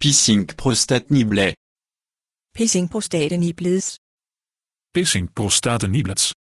Pissing Pissing Pissingprostatnible. Pissingprostatniblets. Pissingprostatniblets.